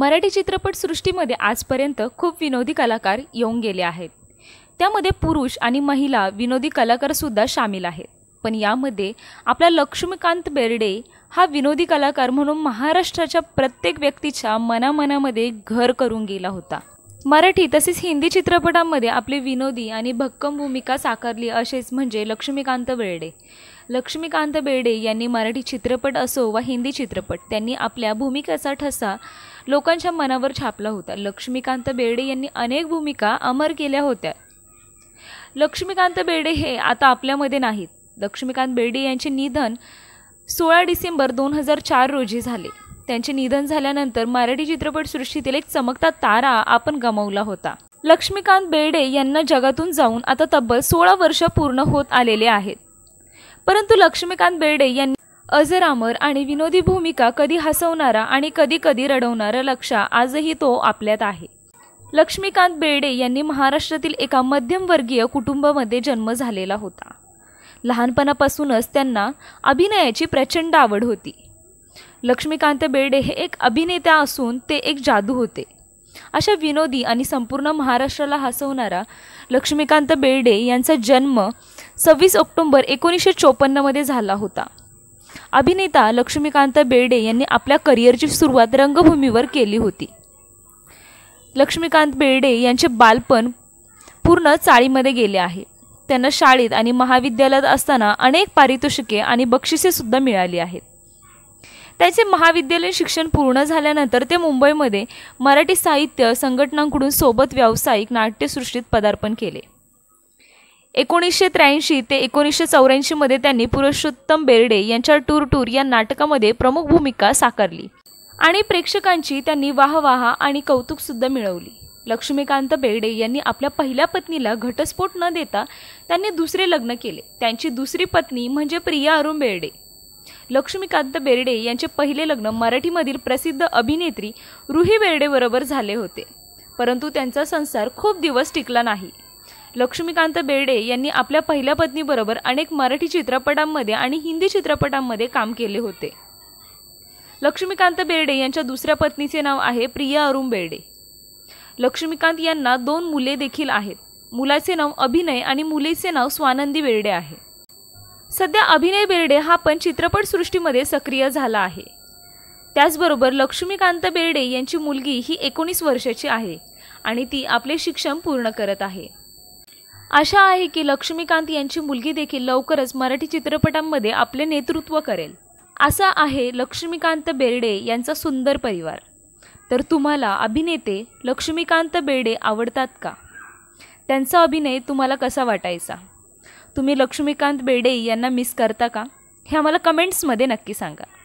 मराठी चित्रपटसृष्टीमध्ये आजपर्यंत खूप विनोदी कलाकार येऊन गेले आहेत त्यामध्ये पुरुष आणि महिला विनोदी कलाकारसुद्धा सामील आहेत पण यामध्ये आपला लक्ष्मीकांत बेर्डे हा विनोदी कलाकार म्हणून महाराष्ट्राच्या प्रत्येक व्यक्तीच्या मनामनामध्ये घर करून गेला होता मराठी तसेच हिंदी चित्रपटांमध्ये आपली विनोदी आणि भक्कम भूमिका साकारली असेच म्हणजे लक्ष्मीकांत बेर्डे लक्ष्मीकांत बेर्डे यांनी मराठी चित्रपट असो वा हिंदी चित्रपट त्यांनी आपल्या भूमिकेचा ठसा लोकांच्या मनावर छापला होता लक्ष्मीकांत बेर्डे यांनी अनेक भूमिका अमर केल्या होत्या लक्ष्मीकांत बेर्डे हे आता आपल्यामध्ये नाहीत लक्ष्मीकांत बेर्डे यांचे निधन सोळा डिसेंबर दोन हजार चार रोजी झाले त्यांचे निधन झाल्यानंतर मराठी चित्रपटसृष्टीतील एक चमकता तारा आपण गमावला होता लक्ष्मीकांत बेर्डे यांना जगातून जाऊन आता तब्बल सोळा वर्ष पूर्ण होत आलेले आहेत परंतु लक्ष्मीकांत बेर्डे यांनी अजरामर आणि विनोदी भूमिका कधी हसवणारा आणि कधी कधी रडवणारा लक्षा आजही तो आपल्यात आहे लक्ष्मीकांत बेर्डे यांनी महाराष्ट्रातील एका मध्यमवर्गीय कुटुंबामध्ये जन्म झालेला होता लहानपणापासूनच त्यांना अभिनयाची प्रचंड आवड होती लक्ष्मीकांत बेर्डे हे एक अभिनेता असून ते एक जादू होते अशा विनोदी आणि संपूर्ण महाराष्ट्राला हसवणारा लक्ष्मीकांत बेर्डे यांचा जन्म सव्वीस ऑक्टोंबर एकोणीसशे चोपन्नमध्ये झाला होता अभिनेता लक्ष्मीकांत बेर्डे यांनी आपल्या करिअरची सुरुवात रंगभूमीवर केली होती लक्ष्मीकांत बेर्डे यांचे बालपण पूर्ण चाळीमध्ये गेले आहे त्यांना शाळेत आणि महाविद्यालयात असताना अनेक पारितोषिके आणि बक्षिसेसुद्धा मिळाली आहेत त्याचे महाविद्यालयीन शिक्षण पूर्ण झाल्यानंतर ते मुंबईमध्ये मराठी साहित्य संघटनांकडून सोबत व्यावसायिक नाट्यसृष्टीत पदार्पण केले एकोणीसशे त्र्याऐंशी ते एकोणीसशे चौऱ्याऐंशीमध्ये त्यांनी पुरुषोत्तम बेर्डे यांच्या टूर टूर या नाटकामध्ये प्रमुख भूमिका साकारली आणि प्रेक्षकांची त्यांनी वाहवाहा आणि कौतुकसुद्धा मिळवली लक्ष्मीकांत बेर्डे यांनी आपल्या पहिल्या पत्नीला घटस्फोट न देता त्यांनी दुसरे लग्न केले त्यांची दुसरी पत्नी म्हणजे प्रिया अरुण बेर्डे लक्ष्मीकांत बेर्डे यांचे पहिले लग्न मराठीमधील प्रसिद्ध अभिनेत्री रुही बेर्डेबरोबर झाले होते परंतु त्यांचा संसार खूप दिवस टिकला नाही लक्ष्मीकांत बेर्डे यांनी आपल्या पहिल्या पत्नीबरोबर अनेक मराठी चित्रपटांमध्ये आणि हिंदी चित्रपटांमध्ये काम केले होते लक्ष्मीकांत बेर्डे यांच्या दुसऱ्या पत्नीचे नाव आहे प्रिया अरुण बेर्डे लक्ष्मीकांत यांना दोन मुले देखील आहेत मुलाचे नाव अभिनय आणि मुलीचे नाव स्वानंदी बेर्डे आहे सध्या अभिनय बेर्डे हा पण चित्रपटसृष्टीमध्ये सक्रिय झाला आहे त्याचबरोबर लक्ष्मीकांत बेर्डे यांची मुलगी ही एकोणीस वर्षाची आहे आणि ती आपले शिक्षण पूर्ण करत आहे आशा आहे की लक्ष्मीकांत यांची मुलगी देखील लवकरच मराठी चित्रपटांमध्ये आपले नेतृत्व करेल असा आहे लक्ष्मीकांत बेर्डे यांचा सुंदर परिवार तर तुम्हाला अभिनेते लक्ष्मीकांत बेर्डे आवडतात का त्यांचा अभिनय तुम्हाला कसा वाटायचा तुम्ही लक्ष्मीकांत बेडे यांना मिस करता का हे आम्हाला कमेंट्समध्ये नक्की सांगा